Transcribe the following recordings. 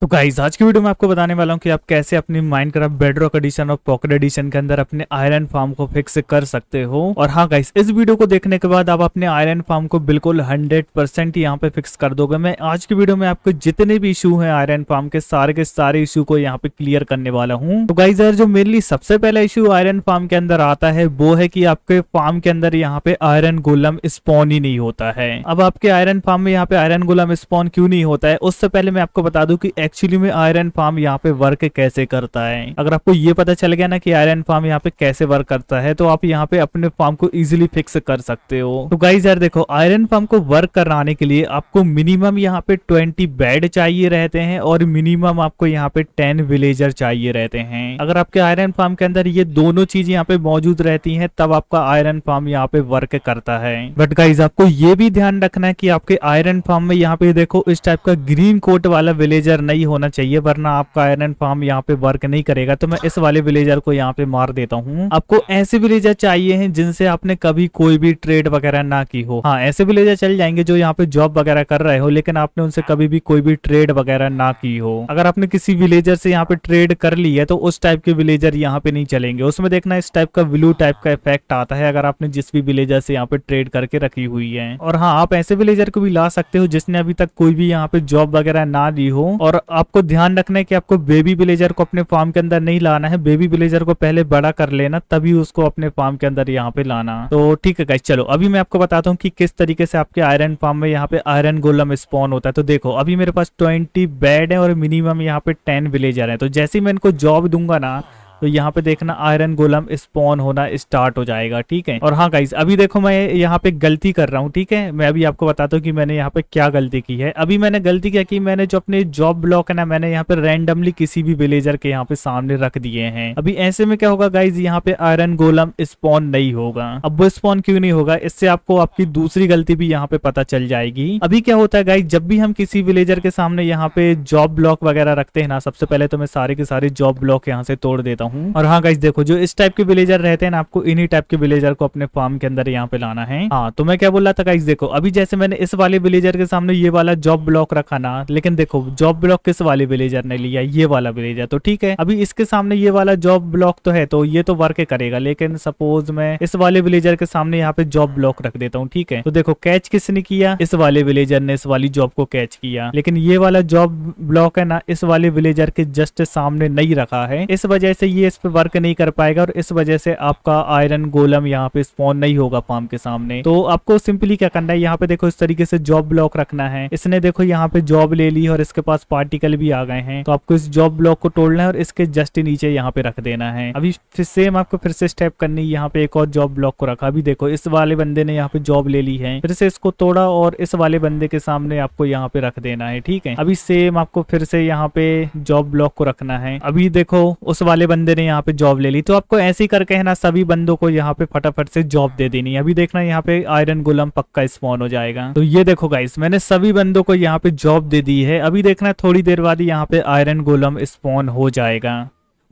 तो गाइज आज की वीडियो में आपको बताने वाला हूँ कि आप कैसे अपनी माइंड क्राफ्ट बेडरॉक एडिशन और पॉकेट एडिशन के अंदर अपने आयरन फार्म को फिक्स कर सकते हो और हाँ गाइस इस वीडियो को देखने के बाद आप अपने आयरन फार्म को बिल्कुल 100 परसेंट यहाँ पे फिक्स कर दोगे मैं आज की वीडियो में आपको जितने भी इशू है आयरन फार्म के सारे के सारे इशू को यहाँ पे क्लियर करने वाला हूँ तो गाइज यार जो मेनली सबसे पहला इशू आयरन फार्म के अंदर आता है वो है की आपके फार्म के अंदर यहाँ पे आयरन गोलम स्पॉन ही नहीं होता है अब आपके आयरन फार्म में यहाँ पे आयरन गोलम स्पॉन क्यों नहीं होता है उससे पहले मैं आपको बता दू की एक्चुअली में आयरन फार्म यहाँ पे वर्क कैसे करता है अगर आपको ये पता चल गया ना कि आयरन फार्म यहाँ पे कैसे वर्क करता है तो आप यहाँ पे अपने फार्म को इजिली फिक्स कर सकते हो तो गाइज यार देखो आयरन फार्म को वर्क कराने के लिए आपको मिनिमम यहाँ पे ट्वेंटी बेड चाहिए रहते हैं और मिनिमम आपको यहाँ पे टेन विलेजर चाहिए रहते हैं अगर आपके आयरन फार्म के अंदर ये दोनों चीज यहाँ पे मौजूद रहती है तब आपका आयरन फार्म यहाँ पे वर्क करता है बट गाइज आपको ये भी ध्यान रखना है की आपके आयरन फार्म में यहाँ पे देखो इस टाइप का ग्रीन कोट वाला विलेजर नहीं ही होना चाहिए वरना आपका आयरन फार्म यहाँ पे वर्क नहीं करेगा तो मैं इस वाले विलेजर को यहाँ पे मार देता हूँ आपको ऐसे विलेजर चाहिए हैं जिनसे आपने कभी कोई भी ट्रेड वगैरह ना की हो हाँ ऐसे विलेजर चल जाएंगे जो यहाँ पे जॉब वगैरह कर रहे हो लेकिन आपने उनसे कभी भी कोई भी ट्रेड वगैरह ना की हो अगर आपने किसी विलेजर से यहाँ पे ट्रेड कर ली है तो उस टाइप के विलेजर यहाँ पे नहीं चलेंगे उसमें देखना इस टाइप का ब्लू टाइप का इफेक्ट आता है अगर आपने जिस भी विलेजर से यहाँ पे ट्रेड करके रखी हुई है और हाँ आप ऐसे विलेजर को भी ला सकते हो जिसने अभी तक कोई भी यहाँ पे जॉब वगैरह ना ली हो और आपको ध्यान रखना है कि आपको बेबी विलेजर को अपने फार्म के अंदर नहीं लाना है बेबी विलेजर को पहले बड़ा कर लेना तभी उसको अपने फार्म के अंदर यहाँ पे लाना तो ठीक है चलो अभी मैं आपको बताता हूँ कि किस तरीके से आपके आयरन फार्म में यहाँ पे आयरन गोलम स्पॉन होता है तो देखो अभी मेरे पास ट्वेंटी बेड है और मिनिमम यहाँ पे टेन विलेजर है तो जैसे मैं इनको जॉब दूंगा ना तो यहाँ पे देखना आयरन गोलम स्पॉन होना स्टार्ट हो जाएगा ठीक है और हाँ गाइज अभी देखो मैं यहाँ पे गलती कर रहा हूँ ठीक है मैं अभी आपको बताता हूँ कि मैंने यहाँ पे क्या गलती की है अभी मैंने गलती क्या की मैंने जो अपने जॉब ब्लॉक है ना मैंने यहाँ पे रेंडमली किसी भी विलेजर के यहाँ पे सामने रख दिए हैं अभी ऐसे में क्या होगा गाइज यहाँ पे आयरन गोलम स्पॉन नहीं होगा अब वो स्पॉन क्यों नहीं होगा इससे आपको आपकी दूसरी गलती भी यहाँ पे पता चल जाएगी अभी क्या होता है गाइज जब भी हम किसी विलेजर के सामने यहाँ पे जॉब ब्लॉक वगैरह रखते हैं ना सबसे पहले तो मैं सारे के सारे जॉब ब्लॉक यहाँ से तोड़ देता हूँ और हाँ गाइस देखो जो इस टाइप के विलेजर रहते हैं ना आपको इन्हीं टाइप के विलेजर को अपने फार्म के अंदर यहाँ पे लाना है हाँ तो मैं क्या बोल रहा था गाइस देखो अभी जैसे मैंने इस वाले विलेजर के सामने ये वाला जॉब ब्लॉक रखा ना लेकिन देखो जॉब ब्लॉक किस वाले विलेजर ने लिया ये वाला विलेजर तो ठीक है अभी इसके सामने ये वाला जॉब ब्लॉक तो है तो ये तो वर्क करेगा लेकिन सपोज मैं इस वाले विलेजर के सामने यहाँ पे जॉब ब्लॉक रख देता हूँ ठीक है तो देखो कैच किसने किया इस वाले विलेजर ने इस वाली जॉब को कैच किया लेकिन ये वाला जॉब ब्लॉक है ना इस वाले विलेजर के जस्ट सामने नहीं रखा है इस वजह से ये इस पे वर्क नहीं कर पाएगा और इस वजह से आपका आयरन गोलम यहाँ पे स्पॉन नहीं होगा फार्म के सामने तो आपको सिंपली क्या करना है यहाँ पे देखो इस तरीके से जॉब ब्लॉक रखना है इसने देखो यहाँ पे जॉब ले ली और इसके पास पार्टिकल भी आ गए हैं तो आपको इस जॉब ब्लॉक को तोड़ना है और इसके जस्ट नीचे यहाँ पे रख देना है अभी फिर सेम आपको फिर से स्टेप करनी यहाँ पे एक और जॉब ब्लॉक को रखा अभी देखो इस वाले बंदे ने यहाँ पे जॉब ले ली है फिर से इसको तोड़ा और इस वाले बंदे के सामने आपको यहाँ पे रख देना है ठीक है अभी सेम आपको फिर से यहाँ पे जॉब ब्लॉक को रखना है अभी देखो उस वाले बंदे बंदे ने यहाँ पे जॉब ले ली तो आपको ऐसे ही करके है ना सभी बंदों को यहाँ पे फटाफट से जॉब दे देनी है अभी देखना यहाँ पे आयरन गोलम पक्का स्पॉन हो जाएगा तो ये देखो गाइस मैंने सभी बंदों को यहाँ पे जॉब दे दी है अभी देखना थोड़ी देर बाद यहाँ पे आयरन गोलम स्पॉन हो जाएगा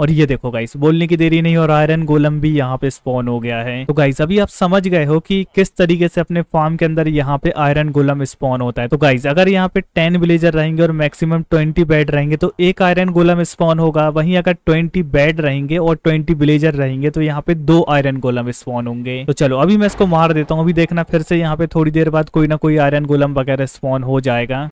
और ये देखो गाइस बोलने की देरी नहीं और आयरन गोलम भी यहाँ पे स्पॉन हो गया है तो गाइस अभी आप समझ गए हो कि किस तरीके से अपने फार्म के अंदर यहाँ पे आयरन गोलम स्पॉन होता है तो गाइस अगर यहाँ पे टेन विलेजर रहेंगे और मैक्सिमम ट्वेंटी बेड रहेंगे तो एक आयरन गोलम स्पॉन होगा वहीं अगर ट्वेंटी बेड रहेंगे और ट्वेंटी विलेजर रहेंगे तो यहाँ पे दो आयरन गोलम स्पॉन होंगे तो चलो अभी मैं इसको मार देता हूँ अभी देखना फिर से यहाँ पे थोड़ी देर बाद कोई ना कोई आयरन गोलम वगैरह स्पॉन हो जाएगा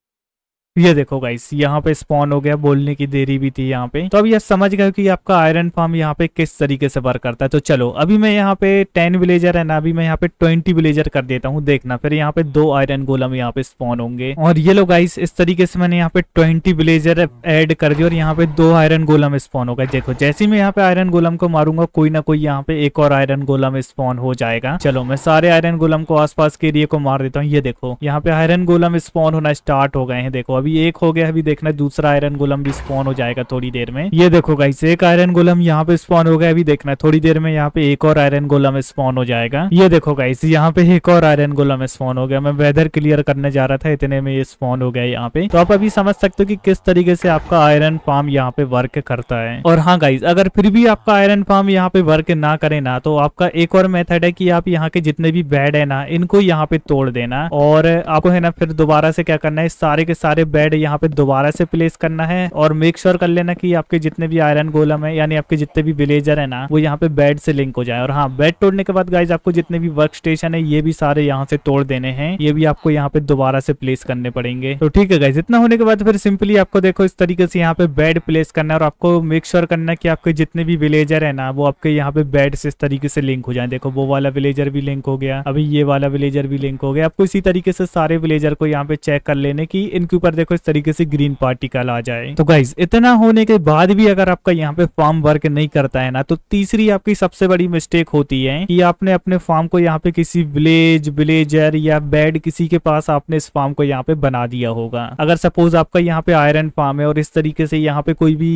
ये देखो गाइस यहाँ पे स्पॉन हो गया बोलने की देरी भी थी यहाँ पे तो अब ये समझ गए कि आपका आयरन फार्म यहाँ पे किस तरीके से वर्क करता है तो चलो अभी मैं यहाँ पे टेन विलेजर है ना अभी मैं यहाँ पे ट्वेंटी विलेजर कर देता हूँ देखना फिर यहाँ पे दो आयरन गोलम यहाँ पे स्पॉन होंगे और ये लोग गाइस इस तरीके से मैंने यहाँ पे ट्वेंटी विलेजर एड कर दिया और यहाँ पे दो आयरन गोलम स्पॉन होगा देखो जैसे मैं यहाँ पे आयरन गोलम को मारूंगा कोई ना कोई यहाँ पे एक और आयरन गोलम स्पॉन हो जाएगा चलो मैं सारे आयरन गोलम को आसपास के एरिए को मार देता हूँ ये देखो यहाँ पे आयरन गोलम स्पॉन होना स्टार्ट हो गए हैं देखो अभी एक हो गया अभी देखना दूसरा आयरन गोलम भी स्पॉन हो जाएगा थोड़ी देर में ये देखो गाइस एक आयरन गोलम यहाँ पे स्पॉन हो गया अभी देखना थोड़ी देर में यहाँ पे एक और आयरन गोलम स्पॉन हो जाएगा ये देखो गाइस यहाँ पे एक और आयरन गोलम स्पॉन हो गया मैं वेदर क्लियर करने जा रहा था इतने में ये स्पॉन हो गया यहाँ पे तो आप अभी समझ सकते हो कि किस तरीके से आपका आयरन फार्म यहाँ पे वर्क करता है और हाँ गाइज अगर फिर भी आपका आयरन फार्म यहाँ पे वर्क ना करे ना तो आपका एक और मेथड है कि आप यहाँ के जितने भी बेड है ना इनको यहाँ पे तोड़ देना और आपको है ना फिर दोबारा से क्या करना है सारे के सारे बेड यहाँ पे दोबारा से प्लेस करना है और मेक श्योर कर लेना कि आपके जितने भी आयरन गोलम है यानी आपके जितने भी विलेजर है ना वो यहाँ पे बेड से लिंक हो जाए और हाँ बेड तोड़ने के बाद गाइज आपको जितने भी वर्क स्टेशन है ये भी सारे यहाँ से तोड़ देने हैं ये भी आपको यहाँ पे दोबारा से प्लेस करने पड़ेंगे तो ठीक है गाइज इतना होने के बाद फिर सिंपली आपको देखो इस तरीके से यहाँ पे बेड प्लेस करना है और आपको मेक श्योर करना की आपके जितने भी विलेजर है ना वो आपके यहाँ पे बेड से इस तरीके से लिंक हो जाए देखो वो वाला विलेजर भी लिंक हो गया अभी ये वाला विलेजर भी लिंक हो गया आपको इसी तरीके से सारे विलेजर को यहाँ पे चेक कर लेने की इनके ऊपर देखो इस तरीके से ग्रीन पार्टिकल आ जाए तो गाइज इतना होने के बाद भी अगर आपका यहाँ पे फॉर्म वर्क नहीं करता है ना तो तीसरी आपकी सबसे बड़ी मिस्टेक होती है कि आपने अपने फॉर्म को यहाँ पे किसी विलेज विलेजर या बेड किसी के पास आपने इस फॉर्म को यहाँ पे बना दिया होगा अगर सपोज आपका यहाँ पे आयरन फार्म है और इस तरीके से यहाँ पे कोई भी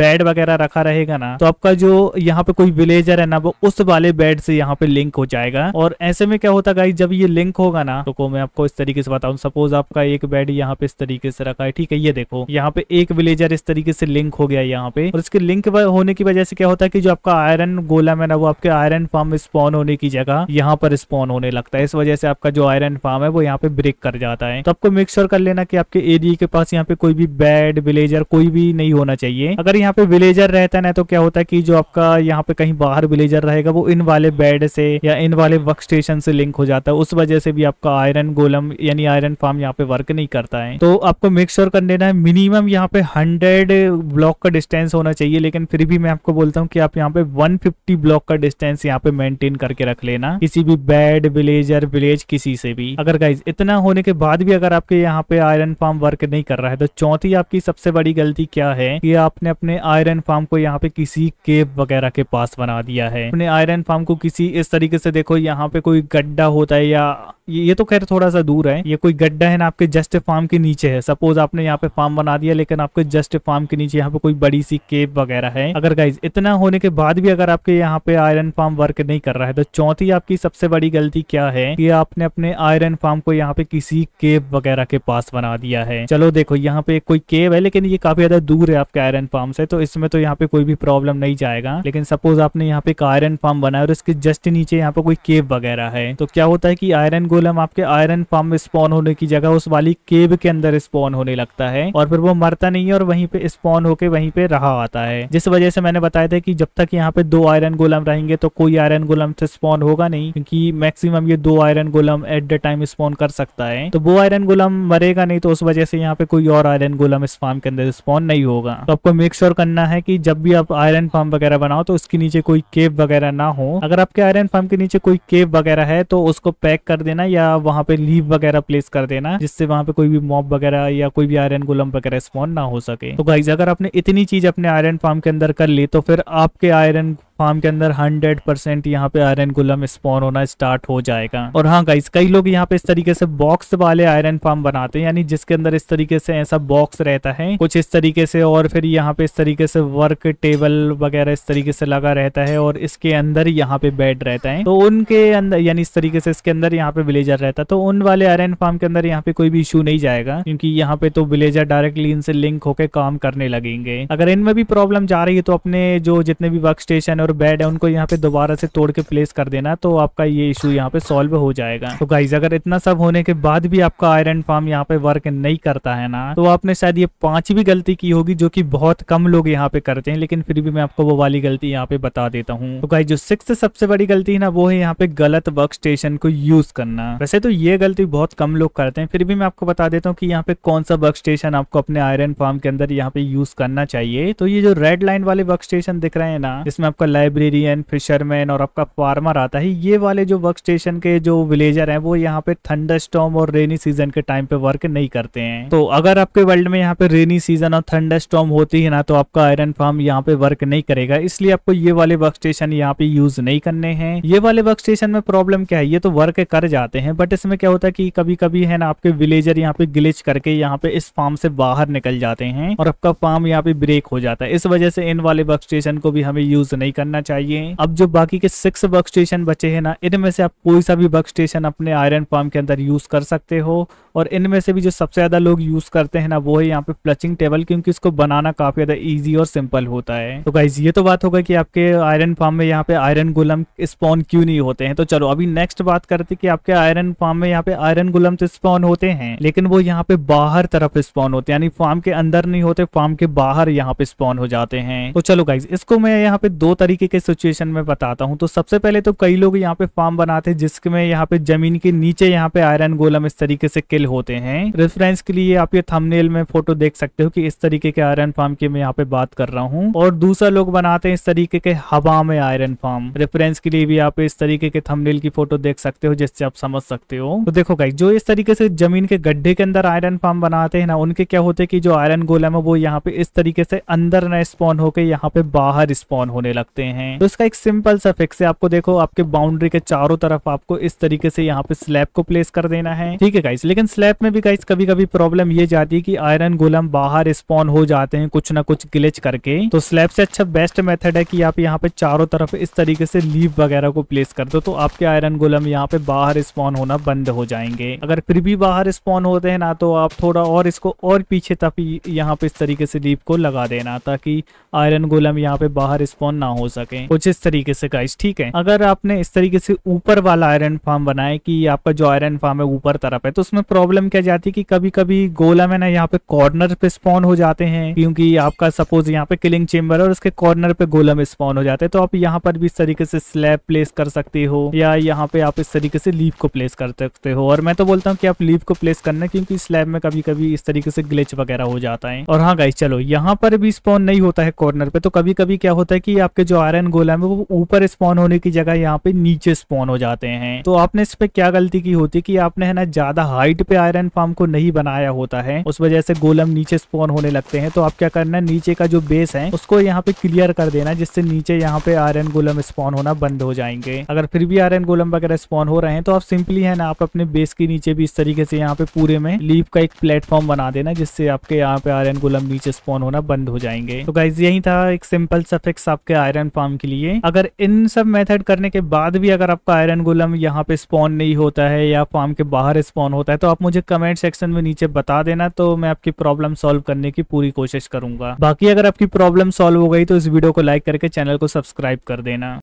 बेड वगैरह रखा रहेगा ना तो आपका जो यहाँ पे कोई विलेजर है ना वो उस वाले बेड से यहाँ पे लिंक हो जाएगा और ऐसे में क्या होता गाइज जब ये लिंक होगा ना तो को मैं आपको इस तरीके से बताऊ सपोज आपका एक बेड यहाँ पे इस तरीके तरीके से रखा है ठीक है ये देखो यहाँ पे एक विलेजर इस तरीके से लिंक हो गया यहाँ पे और इसके लिंक होने की वजह से क्या होता है कि जो आपका आयरन गोला मैन है वो आपके आयरन फार्म स्पॉन होने की जगह यहाँ पर स्पॉन होने लगता है इस वजह से आपका जो आयरन फार्म है वो यहाँ पे ब्रेक कर जाता है तो आपको मिक्सर कर लेना की आपके एरिया के पास यहाँ पे कोई भी बेड विलेजर कोई भी नहीं होना चाहिए अगर यहाँ पे विलेजर रहता ना तो क्या होता है की जो आपका यहाँ पे कहीं बाहर विलेजर रहेगा वो इन वाले बेड से या इन वाले वर्क स्टेशन से लिंक हो जाता है उस वजह से भी आपका आयरन गोलम यानी आयरन फार्म यहाँ पे वर्क नहीं करता है तो आप आपको मेक श्योर कर लेना है मिनिमम यहाँ पे 100 ब्लॉक का डिस्टेंस होना चाहिए लेकिन फिर भी मैं आपको बोलता हूँ कि आप यहाँ पे 150 ब्लॉक का डिस्टेंस यहाँ पे मेंटेन करके रख लेना किसी भी बेड विलेजर विलेज किसी से भी अगर गाइज इतना होने के बाद भी अगर आपके यहाँ पे आयरन फार्म वर्क नहीं कर रहा है तो चौथी आपकी सबसे बड़ी गलती क्या है कि आपने अपने आयरन फार्म को यहाँ पे किसी केव वगैरह के पास बना दिया है अपने आयरन फार्म को किसी इस तरीके से देखो यहाँ पे कोई गड्ढा होता है या ये तो खैर थोड़ा सा दूर है ये कोई गड्ढा है ना आपके जस्ट फार्म के नीचे है सपोज आपने यहाँ पे फार्म बना दिया लेकिन आपके जस्ट फार्म के नीचे यहाँ पे कोई बड़ी सी केव वगैरह है अगर गाइज इतना होने के बाद भी अगर आपके यहाँ पे आयरन फार्म वर्क नहीं कर रहा है तो चौथी आपकी सबसे बड़ी गलती क्या है कि आपने अपने आयरन फार्म को यहाँ पे किसी केव वगैरह के पास बना दिया है चलो देखो यहाँ पे कोई केव है लेकिन ये काफी ज्यादा दूर है आपके आयरन फार्म से तो इसमें तो यहाँ पे कोई भी प्रॉब्लम नहीं जाएगा लेकिन सपोज आपने यहाँ पे एक आयरन फार्म बनाया और इसके जस्ट नीचे यहाँ पे कोई केव वगैरह है तो क्या होता है की आयरन गोलम आपके आयरन फार्म में स्पॉन होने की जगह उस वाली केव के अंदर स्पॉन होने लगता है और फिर वो मरता नहीं है और वहीं पे स्पॉन होके वहीं पे रहा आता है जिस वजह से मैंने बताया था कि जब तक यहाँ पे दो आयरन गोलम रहेंगे तो कोई आयरन गोलम से स्पॉन होगा नहीं क्योंकि मैक्सिमम ये दो iron golem at the time spawn कर सकता है तो वो आयरन गोलम मरेगा नहीं तो उस वजह से यहाँ पे कोई और आयरन गोलम इस फार्म के अंदर स्पॉन नहीं होगा तो आपको मेक श्योर करना है की जब भी आप आयरन फार्म वगैरह बनाओ तो उसके नीचे कोई केव वगैरह ना हो अगर आपके आयरन फार्म के नीचे कोई केव वगैरह है तो उसको पैक कर देना या वहाँ पे लीव वगैरह प्लेस कर देना जिससे वहाँ पे कोई भी मॉब वगैरह वगैरह या कोई भी आयरन गुलम वगैरह स्पॉन ना हो सके तो गाइज अगर आपने इतनी चीज अपने आयरन फार्म के अंदर कर ली तो फिर आपके आयरन फार्म के अंदर हंड्रेड परसेंट यहाँ पे आयरन गुलम स्पॉन होना स्टार्ट हो जाएगा और हाँ गाइस कई लोग यहाँ पे इस तरीके से बॉक्स वाले आयरन फार्म बनाते हैं यानी जिसके अंदर इस तरीके से ऐसा बॉक्स रहता है कुछ इस तरीके से और फिर यहाँ पे इस तरीके से वर्क टेबल वगैरह इस तरीके से लगा रहता है और इसके अंदर यहाँ पे बेड रहता है तो उनके अंदर यानी इस तरीके से इसके अंदर यहाँ पे विलेजर रहता है तो उन वाले आयरन फार्म के अंदर यहाँ पे कोई भी इशू नहीं जाएगा क्योंकि यहाँ पे तो विलेजर डायरेक्टली इनसे लिंक होकर काम करने लगेंगे अगर इनमें भी प्रॉब्लम जा रही है तो अपने जो जितने भी वर्क स्टेशन और बेड है उनको यहाँ पे दोबारा से तोड़ के प्लेस कर देना तो आपका ये इशू यहाँ पे सॉल्व हो जाएगा तो गाइज अगर इतना सब होने के बाद भी आपका आयरन फार्म यहाँ पे वर्क नहीं करता है ना तो आपने शायद ये पांचवी गलती की होगी जो की बहुत कम लोग यहाँ पे करते हैं लेकिन फिर भी मैं आपको वो वाली गलती यहाँ पे बता देता हूँ तो गाइज जो सिक्स सबसे बड़ी गलती है ना वो है यहाँ पे गलत वर्क स्टेशन को यूज करना वैसे तो ये गलती बहुत कम लोग करते हैं फिर भी मैं आपको बता देता हूँ कि यहाँ पे कौन सा वर्क स्टेशन आपको अपने आयरन फार्म के अंदर यहाँ पे यूज करना चाहिए तो ये जो रेड लाइन वाले वर्क स्टेशन दिख रहे हैं ना जिसमें आपका लाइब्रेरियन फिशरमैन और आपका फार्मर आता है ये वाले जो वर्क स्टेशन के जो विलेजर हैं वो यहाँ पे थंडर स्टॉम और रेनी सीजन के टाइम पे वर्क नहीं करते हैं तो अगर आपके वर्ल्ड में यहाँ पे रेनी सीजन और थंडर स्टॉम होती है ना तो आपका आयरन फार्म यहाँ पे वर्क नहीं करेगा इसलिए आपको ये वाले वर्क स्टेशन यहाँ पे यूज नहीं करने हैं ये वाले वर्क स्टेशन में प्रॉब्लम क्या है ये तो वर्क कर जाते हैं बट इसमें क्या होता है की कभी कभी है ना आपके विलेजर यहाँ पे ग्लिच करके यहाँ पे इस फार्म से बाहर निकल जाते हैं और आपका फार्म यहाँ पे ब्रेक हो जाता है इस वजह से इन वाले वर्क स्टेशन को भी हमें यूज नहीं करना चाहिए अब जो बाकी के सिक्स वर्क स्टेशन बचे हैं ना इनमें से आप कोई सा भी वर्क स्टेशन अपने आयरन फार्म के अंदर यूज कर सकते हो और इनमें से भी जो सबसे ज़्यादा लोग यूज़ करते हैं ना वो है यहाँ पे फ्लचिंग टेबल क्योंकि इसको बनाना काफ़ी ज़्यादा ईजी और सिंपल होता है तो गाइज ये तो बात होगा कि आपके आयरन फार्म में यहाँ पे आयरन गुलम स्पॉन क्यों नहीं होते हैं तो चलो अभी नेक्स्ट बात करते कि आपके आयरन फार्म में यहाँ पे आयरन गुलम तो स्पॉन होते हैं लेकिन वो यहाँ पे बाहर तरफ स्पॉन होते यानी फार्म के अंदर नहीं होते फार्म के बाहर यहाँ पे स्पॉन हो जाते हैं तो चलो गाइज इसको मैं यहाँ पे दो तरीके के सिचुएशन में बताता हूँ तो सबसे पहले तो कई लोग यहाँ पे फार्म बनाते हैं जिसमें यहाँ पे जमीन के नीचे यहाँ पे आयरन गोलम इस तरीके से किल होते हैं रेफरेंस के लिए आप ये थंबनेल में फोटो देख सकते हो कि इस तरीके के आयरन फार्म की मैं यहाँ पे बात कर रहा हूँ और दूसरा लोग बनाते हैं इस तरीके के हवा में आयरन फार्म रेफरेंस के लिए भी आप इस तरीके के थमनेल की फोटो देख सकते हो जिससे आप समझ सकते हो तो देखो भाई जो इस तरीके से जमीन के गड्ढे के अंदर आयरन फार्म बनाते हैं ना उनके क्या होते हैं कि जो आयरन गोलम है वो यहाँ पे इस तरीके से अंदर न स्पॉन होकर यहाँ पे बाहर स्पॉन होने लगते हैं तो इसका एक सिंपल सा फिक्स है आपको देखो आपके बाउंड्री के चारों तरफ आपको इस तरीके से यहाँ पे स्लैब को प्लेस कर देना है ठीक है गाइस लेकिन स्लैब में भी गाइस कभी कभी प्रॉब्लम ये जाती है कि आयरन गोलम बाहर स्पॉन हो जाते हैं कुछ ना कुछ ग्लिच करके तो स्लैब से अच्छा बेस्ट मेथड है कि आप यहाँ पे चारों तरफ इस तरीके से लीव वगैरह को प्लेस कर दो तो आपके आयरन गोलम यहाँ पे बाहर स्पॉन होना बंद हो जाएंगे अगर फिर भी बाहर स्पॉन होते हैं ना तो आप थोड़ा और इसको और पीछे तक यहाँ पे इस तरीके से लीव को लगा देना ताकि आयरन गोलम यहाँ पे बाहर स्पॉन ना हो सके कुछ इस तरीके से गाइस ठीक है अगर आपने इस तरीके से ऊपर वाला आयरन फार्म बनाए की आपका जो आयरन फार्म है ऊपर तरफ है तो उसमें प्रॉब्लम प्रॉब्लम क्या जाती है कि कभी कभी गोला में ना यहाँ पे कॉर्नर पे स्पॉन हो जाते हैं क्योंकि आपका सपोज यहाँ पे किलिंग चेम्बर और उसके कॉर्नर पे गोलम स्पॉन हो जाते हैं तो आप यहाँ पर भी इस तरीके से स्लैब प्लेस कर सकते हो या यहाँ पे आप इस तरीके से लीव को प्लेस कर सकते हो और मैं तो बोलता हूँ कि आप लीव को प्लेस करना क्योंकि स्लैब में कभी कभी इस तरीके से ग्लिच वगैरह हो जाता है और हाँ गाइस चलो यहाँ पर भी स्पॉन नहीं होता है कॉर्नर पे तो कभी कभी क्या होता है कि आपके जो आयरन गोला है वो ऊपर स्पॉन होने की जगह यहाँ पे नीचे स्पॉन हो जाते हैं तो आपने इस पे क्या गलती की होती है कि आपने है ना ज्यादा हाइट पे आयरन फार्म को नहीं बनाया होता है उस वजह से गोलम नीचे स्पोन होने लगते हैं तो आप क्या करना है नीचे का जो बेस है उसको यहाँ पे क्लियर कर देना जिससे नीचे यहाँ पे आयरन गोलम स्पॉन होना बंद हो जाएंगे अगर फिर भी आयरन गोलम वगैरह स्पॉन हो रहे हैं तो आप सिंपली है ना आप अपने बेस के नीचे भी इस तरीके से यहाँ पे पूरे में लीप का एक प्लेटफॉर्म बना देना जिससे आपके यहाँ पे आयरन गोलम नीचे स्पॉन होना बंद हो जाएंगे तो गाइज यही था एक सिंपल सफिक्स आपके आयरन फार्म के लिए अगर इन सब मेथड करने के बाद भी अगर आपका आयरन गोलम यहाँ पे स्पॉन नहीं होता है या फार्म के बाहर स्पॉन होता है तो आप मुझे कमेंट सेक्शन में नीचे बता देना तो मैं आपकी प्रॉब्लम सॉल्व करने की पूरी कोशिश करूंगा बाकी अगर आपकी प्रॉब्लम सॉल्व हो गई तो इस वीडियो को लाइक करके चैनल को सब्सक्राइब कर देना